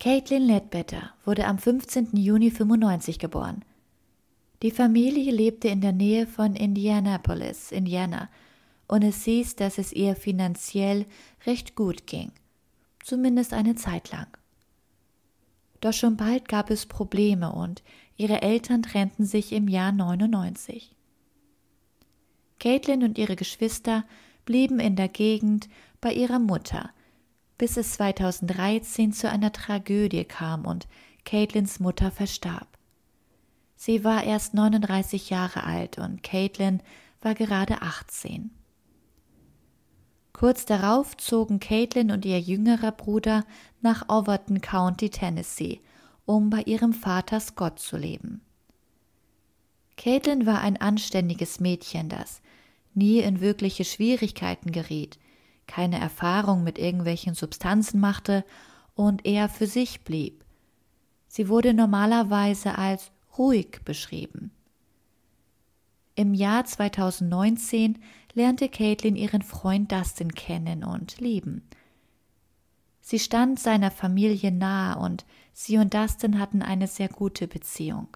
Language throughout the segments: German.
Caitlin Ledbetter wurde am 15. Juni 95 geboren. Die Familie lebte in der Nähe von Indianapolis, Indiana, und es hieß, dass es ihr finanziell recht gut ging, zumindest eine Zeit lang. Doch schon bald gab es Probleme und ihre Eltern trennten sich im Jahr 99. Caitlin und ihre Geschwister blieben in der Gegend bei ihrer Mutter, bis es 2013 zu einer Tragödie kam und Caitlins Mutter verstarb. Sie war erst 39 Jahre alt und Caitlin war gerade 18. Kurz darauf zogen Caitlin und ihr jüngerer Bruder nach Overton County, Tennessee, um bei ihrem Vater Scott zu leben. Caitlin war ein anständiges Mädchen, das nie in wirkliche Schwierigkeiten geriet, keine Erfahrung mit irgendwelchen Substanzen machte und eher für sich blieb. Sie wurde normalerweise als ruhig beschrieben. Im Jahr 2019 lernte Caitlin ihren Freund Dustin kennen und lieben. Sie stand seiner Familie nahe und sie und Dustin hatten eine sehr gute Beziehung.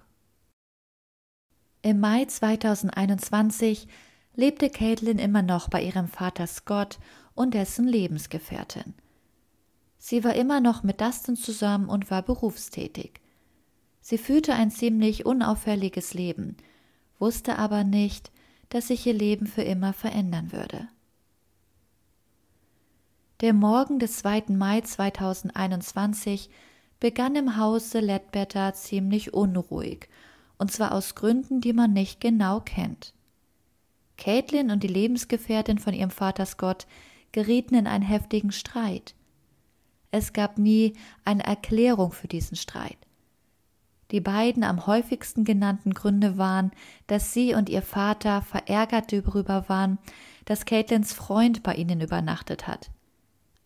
Im Mai 2021 lebte Caitlin immer noch bei ihrem Vater Scott und dessen Lebensgefährtin. Sie war immer noch mit Dustin zusammen und war berufstätig. Sie führte ein ziemlich unauffälliges Leben, wusste aber nicht, dass sich ihr Leben für immer verändern würde. Der Morgen des 2. Mai 2021 begann im Hause Ledbetter ziemlich unruhig, und zwar aus Gründen, die man nicht genau kennt. Caitlin und die Lebensgefährtin von ihrem Vater Scott gerieten in einen heftigen Streit. Es gab nie eine Erklärung für diesen Streit. Die beiden am häufigsten genannten Gründe waren, dass sie und ihr Vater verärgert darüber waren, dass Caitlins Freund bei ihnen übernachtet hat.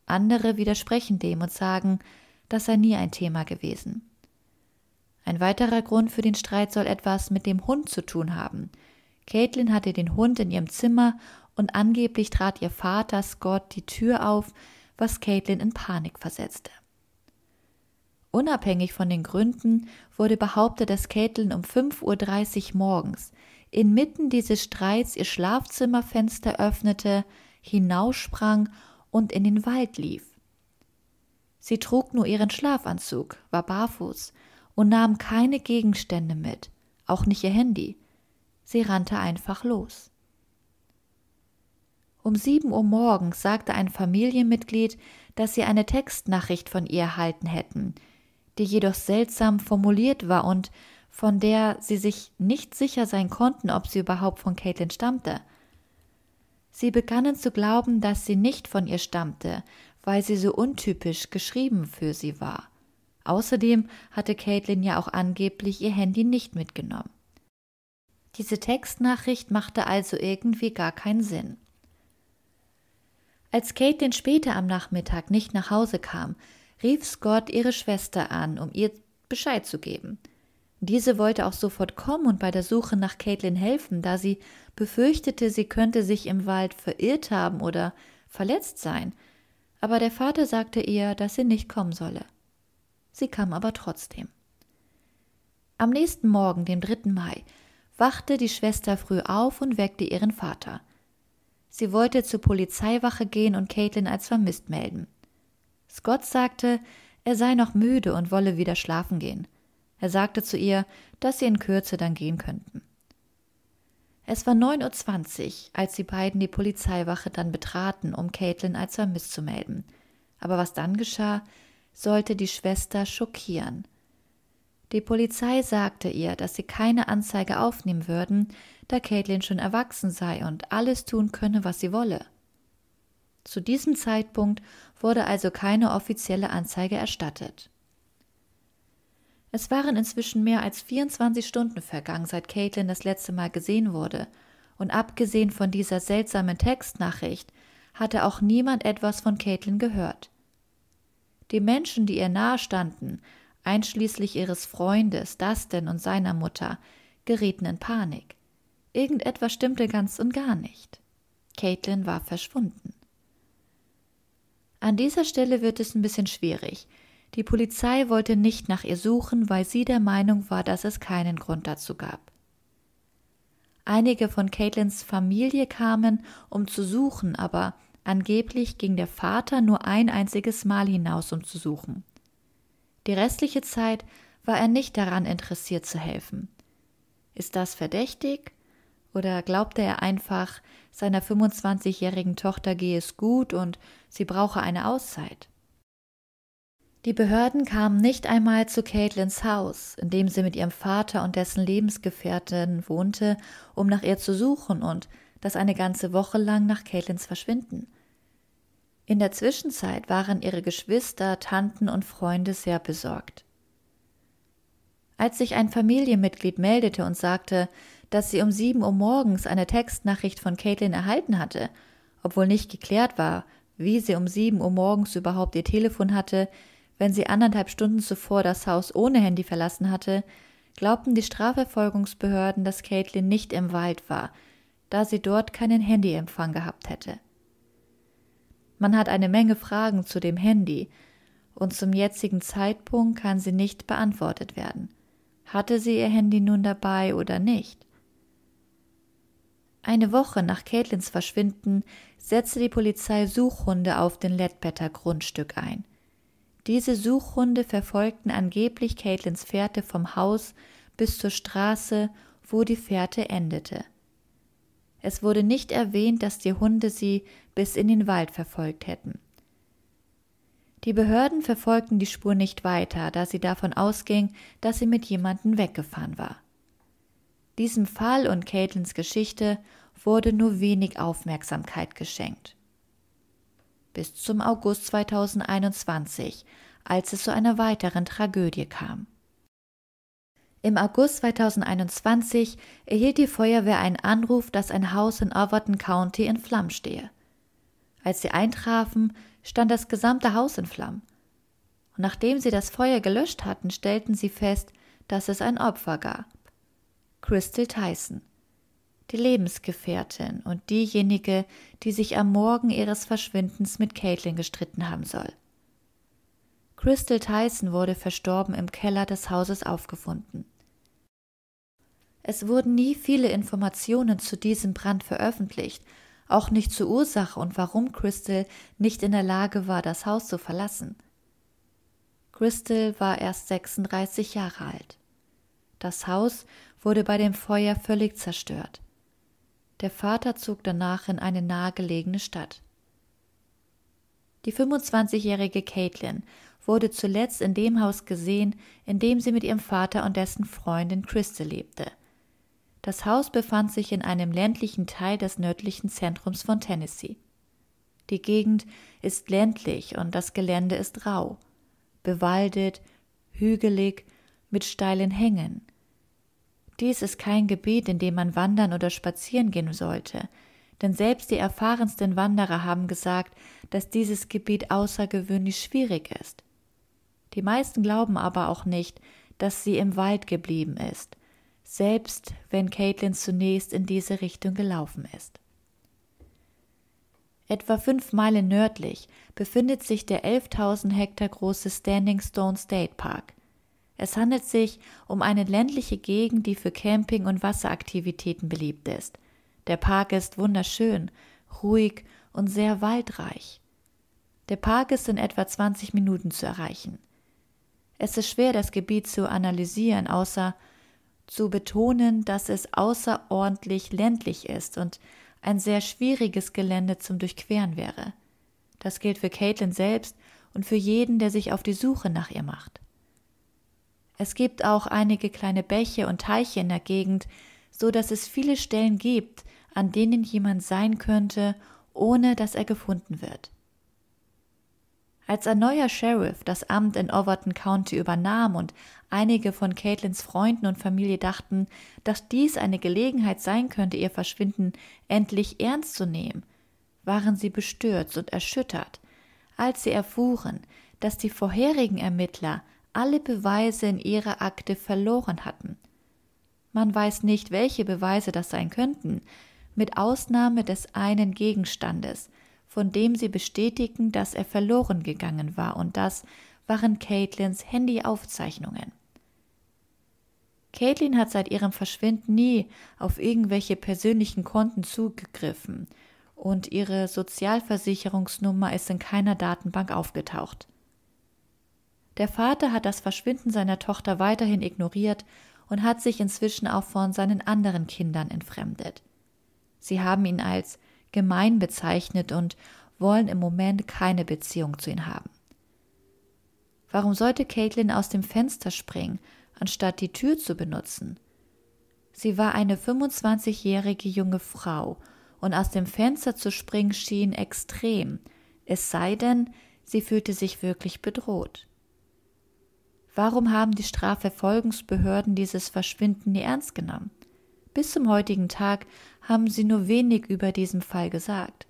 Andere widersprechen dem und sagen, das sei nie ein Thema gewesen. Ein weiterer Grund für den Streit soll etwas mit dem Hund zu tun haben. Caitlin hatte den Hund in ihrem Zimmer und angeblich trat ihr Vater Scott die Tür auf, was Caitlin in Panik versetzte. Unabhängig von den Gründen wurde behauptet, dass Caitlin um 5.30 Uhr morgens inmitten dieses Streits ihr Schlafzimmerfenster öffnete, hinaussprang und in den Wald lief. Sie trug nur ihren Schlafanzug, war barfuß und nahm keine Gegenstände mit, auch nicht ihr Handy. Sie rannte einfach los. Um sieben Uhr morgens sagte ein Familienmitglied, dass sie eine Textnachricht von ihr erhalten hätten, die jedoch seltsam formuliert war und von der sie sich nicht sicher sein konnten, ob sie überhaupt von Caitlin stammte. Sie begannen zu glauben, dass sie nicht von ihr stammte, weil sie so untypisch geschrieben für sie war. Außerdem hatte Caitlin ja auch angeblich ihr Handy nicht mitgenommen. Diese Textnachricht machte also irgendwie gar keinen Sinn. Als Kate den später am Nachmittag nicht nach Hause kam, rief Scott ihre Schwester an, um ihr Bescheid zu geben. Diese wollte auch sofort kommen und bei der Suche nach Caitlin helfen, da sie befürchtete, sie könnte sich im Wald verirrt haben oder verletzt sein. Aber der Vater sagte ihr, dass sie nicht kommen solle. Sie kam aber trotzdem. Am nächsten Morgen, dem 3. Mai, wachte die Schwester früh auf und weckte ihren Vater. Sie wollte zur Polizeiwache gehen und Caitlin als vermisst melden. Scott sagte, er sei noch müde und wolle wieder schlafen gehen. Er sagte zu ihr, dass sie in Kürze dann gehen könnten. Es war 9.20 Uhr, als die beiden die Polizeiwache dann betraten, um Caitlin als vermisst zu melden. Aber was dann geschah, sollte die Schwester schockieren – die Polizei sagte ihr, dass sie keine Anzeige aufnehmen würden, da Caitlin schon erwachsen sei und alles tun könne, was sie wolle. Zu diesem Zeitpunkt wurde also keine offizielle Anzeige erstattet. Es waren inzwischen mehr als 24 Stunden vergangen, seit Caitlin das letzte Mal gesehen wurde, und abgesehen von dieser seltsamen Textnachricht hatte auch niemand etwas von Caitlin gehört. Die Menschen, die ihr nahestanden, einschließlich ihres Freundes, Dustin und seiner Mutter, gerieten in Panik. Irgendetwas stimmte ganz und gar nicht. Caitlin war verschwunden. An dieser Stelle wird es ein bisschen schwierig. Die Polizei wollte nicht nach ihr suchen, weil sie der Meinung war, dass es keinen Grund dazu gab. Einige von Caitlins Familie kamen, um zu suchen, aber angeblich ging der Vater nur ein einziges Mal hinaus, um zu suchen. Die restliche Zeit war er nicht daran interessiert zu helfen. Ist das verdächtig? Oder glaubte er einfach, seiner 25-jährigen Tochter gehe es gut und sie brauche eine Auszeit? Die Behörden kamen nicht einmal zu Caitlins Haus, in dem sie mit ihrem Vater und dessen Lebensgefährten wohnte, um nach ihr zu suchen und das eine ganze Woche lang nach Caitlins Verschwinden. In der Zwischenzeit waren ihre Geschwister, Tanten und Freunde sehr besorgt. Als sich ein Familienmitglied meldete und sagte, dass sie um sieben Uhr morgens eine Textnachricht von Caitlin erhalten hatte, obwohl nicht geklärt war, wie sie um sieben Uhr morgens überhaupt ihr Telefon hatte, wenn sie anderthalb Stunden zuvor das Haus ohne Handy verlassen hatte, glaubten die Strafverfolgungsbehörden, dass Caitlin nicht im Wald war, da sie dort keinen Handyempfang gehabt hätte. Man hat eine Menge Fragen zu dem Handy und zum jetzigen Zeitpunkt kann sie nicht beantwortet werden. Hatte sie ihr Handy nun dabei oder nicht? Eine Woche nach Caitlins Verschwinden setzte die Polizei Suchhunde auf den Ledbetter Grundstück ein. Diese Suchhunde verfolgten angeblich Caitlins Fährte vom Haus bis zur Straße, wo die Fährte endete. Es wurde nicht erwähnt, dass die Hunde sie bis in den Wald verfolgt hätten. Die Behörden verfolgten die Spur nicht weiter, da sie davon ausging, dass sie mit jemandem weggefahren war. Diesem Fall und Caitlins Geschichte wurde nur wenig Aufmerksamkeit geschenkt. Bis zum August 2021, als es zu einer weiteren Tragödie kam. Im August 2021 erhielt die Feuerwehr einen Anruf, dass ein Haus in Overton County in Flammen stehe. Als sie eintrafen, stand das gesamte Haus in Flammen. Und nachdem sie das Feuer gelöscht hatten, stellten sie fest, dass es ein Opfer gab. Crystal Tyson. Die Lebensgefährtin und diejenige, die sich am Morgen ihres Verschwindens mit Caitlin gestritten haben soll. Crystal Tyson wurde verstorben im Keller des Hauses aufgefunden. Es wurden nie viele Informationen zu diesem Brand veröffentlicht, auch nicht zur Ursache und warum Crystal nicht in der Lage war, das Haus zu verlassen. Crystal war erst 36 Jahre alt. Das Haus wurde bei dem Feuer völlig zerstört. Der Vater zog danach in eine nahegelegene Stadt. Die 25-jährige Caitlin wurde zuletzt in dem Haus gesehen, in dem sie mit ihrem Vater und dessen Freundin Christel lebte. Das Haus befand sich in einem ländlichen Teil des nördlichen Zentrums von Tennessee. Die Gegend ist ländlich und das Gelände ist rau, bewaldet, hügelig, mit steilen Hängen. Dies ist kein Gebiet, in dem man wandern oder spazieren gehen sollte, denn selbst die erfahrensten Wanderer haben gesagt, dass dieses Gebiet außergewöhnlich schwierig ist. Die meisten glauben aber auch nicht, dass sie im Wald geblieben ist, selbst wenn Caitlin zunächst in diese Richtung gelaufen ist. Etwa fünf Meilen nördlich befindet sich der 11.000 Hektar große Standing Stone State Park. Es handelt sich um eine ländliche Gegend, die für Camping und Wasseraktivitäten beliebt ist. Der Park ist wunderschön, ruhig und sehr waldreich. Der Park ist in etwa 20 Minuten zu erreichen. Es ist schwer, das Gebiet zu analysieren, außer zu betonen, dass es außerordentlich ländlich ist und ein sehr schwieriges Gelände zum Durchqueren wäre. Das gilt für Caitlin selbst und für jeden, der sich auf die Suche nach ihr macht. Es gibt auch einige kleine Bäche und Teiche in der Gegend, so dass es viele Stellen gibt, an denen jemand sein könnte, ohne dass er gefunden wird. Als ein neuer Sheriff das Amt in Overton County übernahm und einige von Caitlins Freunden und Familie dachten, dass dies eine Gelegenheit sein könnte, ihr Verschwinden endlich ernst zu nehmen, waren sie bestürzt und erschüttert, als sie erfuhren, dass die vorherigen Ermittler alle Beweise in ihrer Akte verloren hatten. Man weiß nicht, welche Beweise das sein könnten, mit Ausnahme des einen Gegenstandes – von dem sie bestätigen, dass er verloren gegangen war, und das waren Caitlins Handyaufzeichnungen. Caitlin hat seit ihrem Verschwinden nie auf irgendwelche persönlichen Konten zugegriffen und ihre Sozialversicherungsnummer ist in keiner Datenbank aufgetaucht. Der Vater hat das Verschwinden seiner Tochter weiterhin ignoriert und hat sich inzwischen auch von seinen anderen Kindern entfremdet. Sie haben ihn als gemein bezeichnet und wollen im Moment keine Beziehung zu ihm haben. Warum sollte Caitlin aus dem Fenster springen, anstatt die Tür zu benutzen? Sie war eine 25-jährige junge Frau und aus dem Fenster zu springen schien extrem, es sei denn, sie fühlte sich wirklich bedroht. Warum haben die Strafverfolgungsbehörden dieses Verschwinden nie ernst genommen? Bis zum heutigen Tag haben sie nur wenig über diesen Fall gesagt.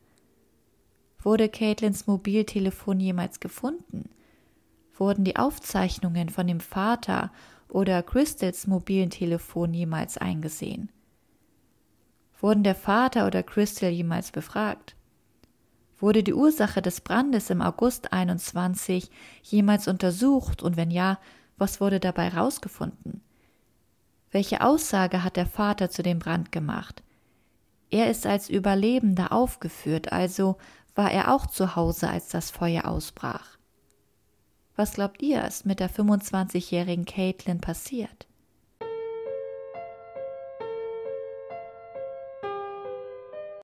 Wurde Caitlins Mobiltelefon jemals gefunden? Wurden die Aufzeichnungen von dem Vater oder Crystals mobilen Telefon jemals eingesehen? Wurden der Vater oder Crystal jemals befragt? Wurde die Ursache des Brandes im August 21 jemals untersucht und wenn ja, was wurde dabei rausgefunden? Welche Aussage hat der Vater zu dem Brand gemacht? Er ist als Überlebender aufgeführt, also war er auch zu Hause, als das Feuer ausbrach. Was glaubt ihr, ist mit der 25-jährigen Caitlin passiert?